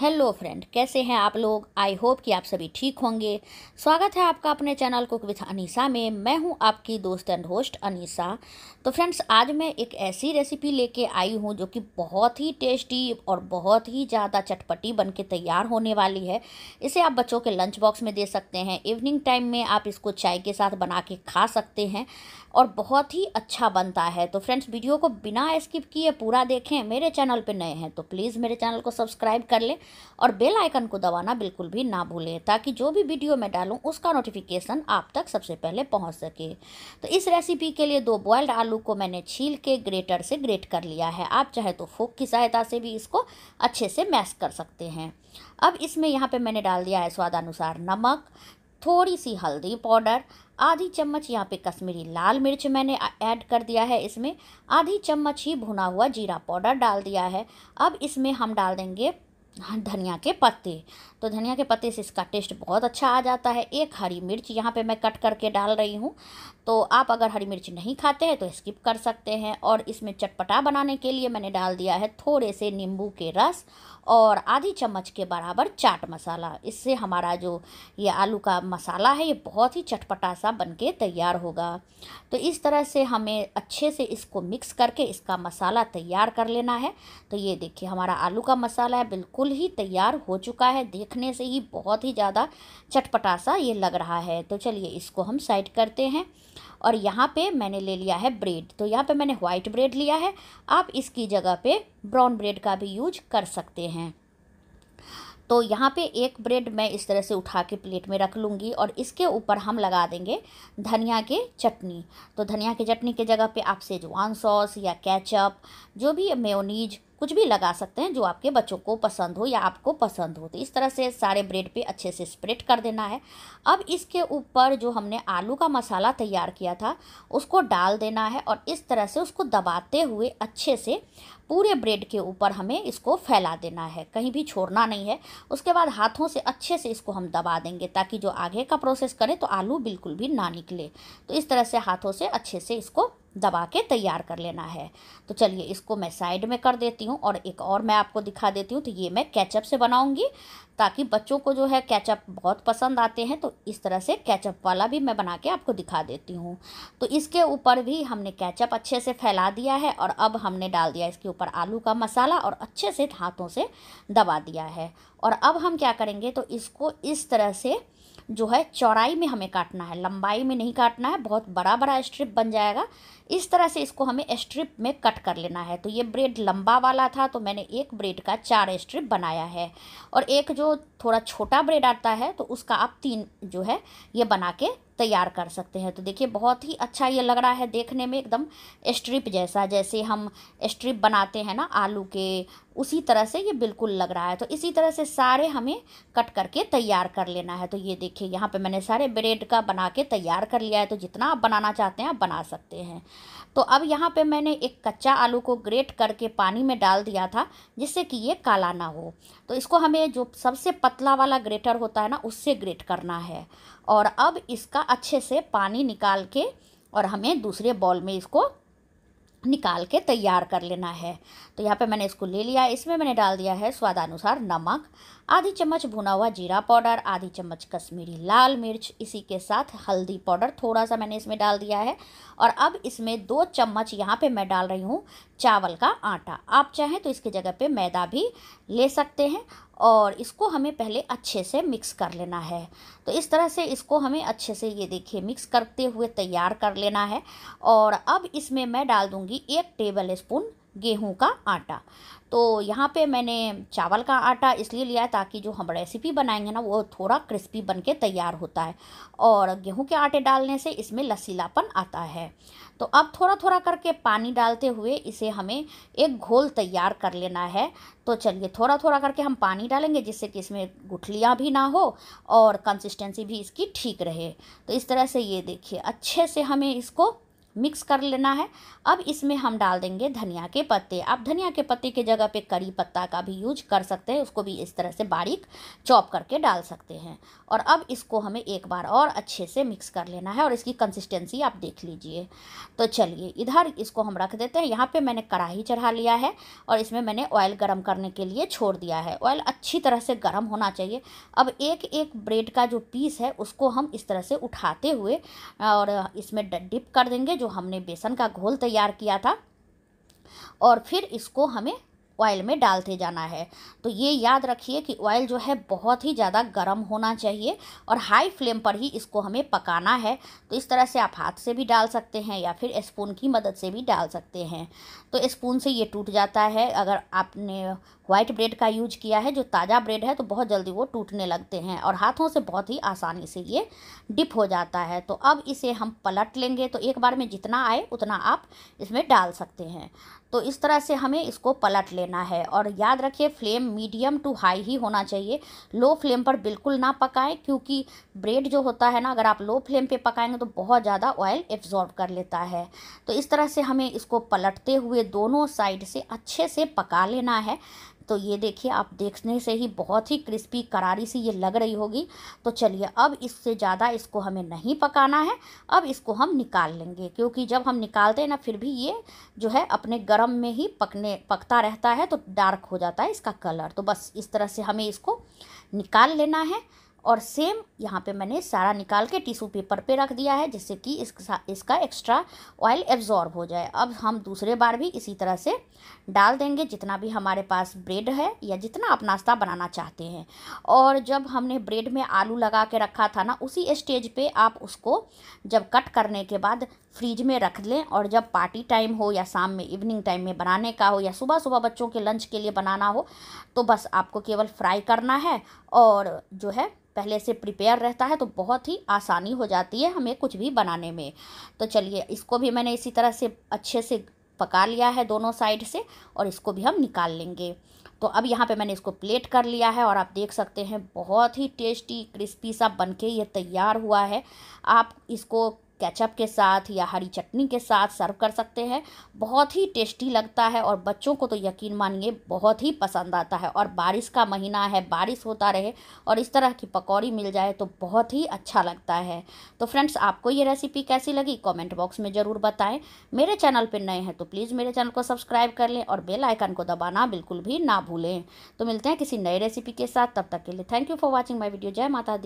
hello friend कैसे हैं आप लोग आई होप कि आप सभी ठीक होंगे स्वागत है आपका अपने चैनल कुक विथ अनीसा में मैं हूं आपकी दोस्त एंड होस्ट अनीसा तो फ्रेंड्स आज मैं एक ऐसी रेसिपी लेके आई हूं जो कि बहुत ही टेस्टी और बहुत ही ज़्यादा चटपटी बन के तैयार होने वाली है इसे आप बच्चों के लंच बॉक्स में दे सकते हैं इवनिंग टाइम में आप इसको चाय के साथ बना के खा सकते हैं और बहुत ही अच्छा बनता है तो फ्रेंड्स वीडियो को बिना स्किप किए पूरा देखें मेरे चैनल पर नए हैं तो प्लीज़ मेरे चैनल को सब्सक्राइब कर लें और बेल आइकन को दबाना बिल्कुल भी ना भूलें ताकि जो भी वीडियो मैं डालूँ उसका नोटिफिकेशन आप तक सबसे पहले पहुँच सके तो इस रेसिपी के लिए दो बॉयल्ड आलू को मैंने छील के ग्रेटर से ग्रेट कर लिया है आप चाहे तो फोक की सहायता से भी इसको अच्छे से मैश कर सकते हैं अब इसमें यहाँ पर मैंने डाल दिया है स्वादानुसार नमक थोड़ी सी हल्दी पाउडर आधी चम्मच यहाँ पे कश्मीरी लाल मिर्च मैंने ऐड कर दिया है इसमें आधी चम्मच ही भुना हुआ जीरा पाउडर डाल दिया है अब इसमें हम डाल देंगे हाँ धनिया के पत्ते तो धनिया के पत्ते से इसका टेस्ट बहुत अच्छा आ जाता है एक हरी मिर्च यहाँ पे मैं कट करके डाल रही हूँ तो आप अगर हरी मिर्च नहीं खाते हैं तो स्किप कर सकते हैं और इसमें चटपटा बनाने के लिए मैंने डाल दिया है थोड़े से नींबू के रस और आधी चम्मच के बराबर चाट मसाला इससे हमारा जो ये आलू का मसाला है ये बहुत ही चटपटा सा बन के तैयार होगा तो इस तरह से हमें अच्छे से इसको मिक्स करके इसका मसाला तैयार कर लेना है तो ये देखिए हमारा आलू का मसाला है बिल्कुल ही तैयार हो चुका है देखने से ही बहुत ही ज़्यादा चटपटा सा ये लग रहा है तो चलिए इसको हम साइड करते हैं और यहाँ पे मैंने ले लिया है ब्रेड तो यहाँ पे मैंने वाइट ब्रेड लिया है आप इसकी जगह पे ब्राउन ब्रेड का भी यूज कर सकते हैं तो यहाँ पे एक ब्रेड मैं इस तरह से उठा के प्लेट में रख लूँगी और इसके ऊपर हम लगा देंगे धनिया के चटनी तो धनिया के चटनी के जगह पे आप सेजवान सॉस या कैचअप जो भी मेयोनीज कुछ भी लगा सकते हैं जो आपके बच्चों को पसंद हो या आपको पसंद हो तो इस तरह से सारे ब्रेड पे अच्छे से स्प्रेड कर देना है अब इसके ऊपर जो हमने आलू का मसाला तैयार किया था उसको डाल देना है और इस तरह से उसको दबाते हुए अच्छे से पूरे ब्रेड के ऊपर हमें इसको फैला देना है कहीं भी छोड़ना नहीं है उसके बाद हाथों से अच्छे से इसको हम दबा देंगे ताकि जो आगे का प्रोसेस करें तो आलू बिल्कुल भी ना निकले तो इस तरह से हाथों से अच्छे से इसको दबा के तैयार कर लेना है तो चलिए इसको मैं साइड में कर देती हूँ और एक और मैं आपको दिखा देती हूँ तो ये मैं कैचअप से बनाऊँगी ताकि बच्चों को जो है कैचअप बहुत पसंद आते हैं तो इस तरह से कैचअप वाला भी मैं बना के आपको दिखा देती हूँ तो इसके ऊपर भी हमने कैचअप अच्छे से फैला दिया है और अब हमने डाल दिया इसके ऊपर आलू का मसाला और अच्छे से हाथों से दबा दिया है और अब हम क्या करेंगे तो इसको इस तरह से जो है चौड़ाई में हमें काटना है लंबाई में नहीं काटना है बहुत बड़ा बड़ा स्ट्रिप बन जाएगा इस तरह से इसको हमें स्ट्रिप में कट कर लेना है तो ये ब्रेड लंबा वाला था तो मैंने एक ब्रेड का चार स्ट्रिप बनाया है और एक जो थोड़ा छोटा ब्रेड आता है तो उसका आप तीन जो है ये बना के तैयार कर सकते हैं तो देखिए बहुत ही अच्छा ये लग रहा है देखने में एकदम स्ट्रिप जैसा जैसे हम स्ट्रिप बनाते हैं ना आलू के उसी तरह से ये बिल्कुल लग रहा है तो इसी तरह से सारे हमें कट करके तैयार कर लेना है तो ये देखिए यहाँ पे मैंने सारे ब्रेड का बना के तैयार कर लिया है तो जितना आप बनाना चाहते हैं आप बना सकते हैं तो अब यहाँ पे मैंने एक कच्चा आलू को ग्रेट करके पानी में डाल दिया था जिससे कि ये काला ना हो तो इसको हमें जो सबसे पतला वाला ग्रेटर होता है ना उससे ग्रेट करना है और अब इसका अच्छे से पानी निकाल के और हमें दूसरे बॉल में इसको निकाल के तैयार कर लेना है तो यहाँ पे मैंने इसको ले लिया इसमें मैंने डाल दिया है स्वादानुसार नमक आधी चम्मच भुना हुआ जीरा पाउडर आधी चम्मच कश्मीरी लाल मिर्च इसी के साथ हल्दी पाउडर थोड़ा सा मैंने इसमें डाल दिया है और अब इसमें दो चम्मच यहाँ पे मैं डाल रही हूँ चावल का आटा आप चाहें तो इसकी जगह पर मैदा भी ले सकते हैं और इसको हमें पहले अच्छे से मिक्स कर लेना है तो इस तरह से इसको हमें अच्छे से ये देखिए मिक्स करते हुए तैयार कर लेना है और अब इसमें मैं डाल दूँगी एक टेबल स्पून गेहूँ का आटा तो यहाँ पे मैंने चावल का आटा इसलिए लिया है ताकि जो हम रेसिपी बनाएंगे ना वो थोड़ा क्रिस्पी बन के तैयार होता है और गेहूँ के आटे डालने से इसमें लसीलापन आता है तो अब थोड़ा थोड़ा करके पानी डालते हुए इसे हमें एक घोल तैयार कर लेना है तो चलिए थोड़ा थोड़ा करके हम पानी डालेंगे जिससे कि इसमें गुठलियाँ भी ना हो और कंसिस्टेंसी भी इसकी ठीक रहे तो इस तरह से ये देखिए अच्छे से हमें इसको मिक्स कर लेना है अब इसमें हम डाल देंगे धनिया के पत्ते आप धनिया के पत्ते के जगह पे करी पत्ता का भी यूज कर सकते हैं उसको भी इस तरह से बारीक चॉप करके डाल सकते हैं और अब इसको हमें एक बार और अच्छे से मिक्स कर लेना है और इसकी कंसिस्टेंसी आप देख लीजिए तो चलिए इधर इसको हम रख देते हैं यहाँ पर मैंने कढ़ाही चढ़ा लिया है और इसमें मैंने ऑयल गर्म करने के लिए छोड़ दिया है ऑयल अच्छी तरह से गर्म होना चाहिए अब एक एक ब्रेड का जो पीस है उसको हम इस तरह से उठाते हुए और इसमें डिप कर देंगे जो जो हमने बेसन का घोल तैयार किया था और फिर इसको हमें ऑयल में डालते जाना है तो ये याद रखिए कि ऑयल जो है बहुत ही ज़्यादा गर्म होना चाहिए और हाई फ्लेम पर ही इसको हमें पकाना है तो इस तरह से आप हाथ से भी डाल सकते हैं या फिर स्पून की मदद से भी डाल सकते हैं तो स्पून से ये टूट जाता है अगर आपने व्हाइट ब्रेड का यूज किया है जो ताज़ा ब्रेड है तो बहुत जल्दी वो टूटने लगते हैं और हाथों से बहुत ही आसानी से ये डिप हो जाता है तो अब इसे हम पलट लेंगे तो एक बार में जितना आए उतना आप इसमें डाल सकते हैं तो इस तरह से हमें इसको पलट लेना लेना है और याद रखिए फ्लेम मीडियम टू हाई ही होना चाहिए लो फ्लेम पर बिल्कुल ना पकाएं क्योंकि ब्रेड जो होता है ना अगर आप लो फ्लेम पे पकाएंगे तो बहुत ज़्यादा ऑयल एब्जॉर्ब कर लेता है तो इस तरह से हमें इसको पलटते हुए दोनों साइड से अच्छे से पका लेना है तो ये देखिए आप देखने से ही बहुत ही क्रिस्पी करारी सी ये लग रही होगी तो चलिए अब इससे ज़्यादा इसको हमें नहीं पकाना है अब इसको हम निकाल लेंगे क्योंकि जब हम निकालते हैं ना फिर भी ये जो है अपने गर्म में ही पकने पकता रहता है तो डार्क हो जाता है इसका कलर तो बस इस तरह से हमें इसको निकाल लेना है और सेम यहाँ पे मैंने सारा निकाल के टिश्यू पेपर पे रख दिया है जिससे कि इसका इसका एक्स्ट्रा ऑयल एब्जॉर्ब हो जाए अब हम दूसरे बार भी इसी तरह से डाल देंगे जितना भी हमारे पास ब्रेड है या जितना आप नाश्ता बनाना चाहते हैं और जब हमने ब्रेड में आलू लगा के रखा था ना उसी स्टेज पे आप उसको जब कट करने के बाद फ्रिज में रख लें और जब पार्टी टाइम हो या शाम में इवनिंग टाइम में बनाने का हो या सुबह सुबह बच्चों के लंच के लिए बनाना हो तो बस आपको केवल फ्राई करना है और जो है पहले से प्रिपेयर रहता है तो बहुत ही आसानी हो जाती है हमें कुछ भी बनाने में तो चलिए इसको भी मैंने इसी तरह से अच्छे से पका लिया है दोनों साइड से और इसको भी हम निकाल लेंगे तो अब यहाँ पे मैंने इसको प्लेट कर लिया है और आप देख सकते हैं बहुत ही टेस्टी क्रिस्पी सा बनके ये तैयार हुआ है आप इसको केचप के साथ या हरी चटनी के साथ सर्व कर सकते हैं बहुत ही टेस्टी लगता है और बच्चों को तो यकीन मानिए बहुत ही पसंद आता है और बारिश का महीना है बारिश होता रहे और इस तरह की पकौड़ी मिल जाए तो बहुत ही अच्छा लगता है तो फ्रेंड्स आपको ये रेसिपी कैसी लगी कमेंट बॉक्स में ज़रूर बताएं मेरे चैनल पर नए हैं तो प्लीज़ मेरे चैनल को सब्सक्राइब कर लें और बेल आइकन को दबाना बिल्कुल भी ना भूलें तो मिलते हैं किसी नई रेसिपी के साथ तब तक के लिए thank you for watching my video जय माता दी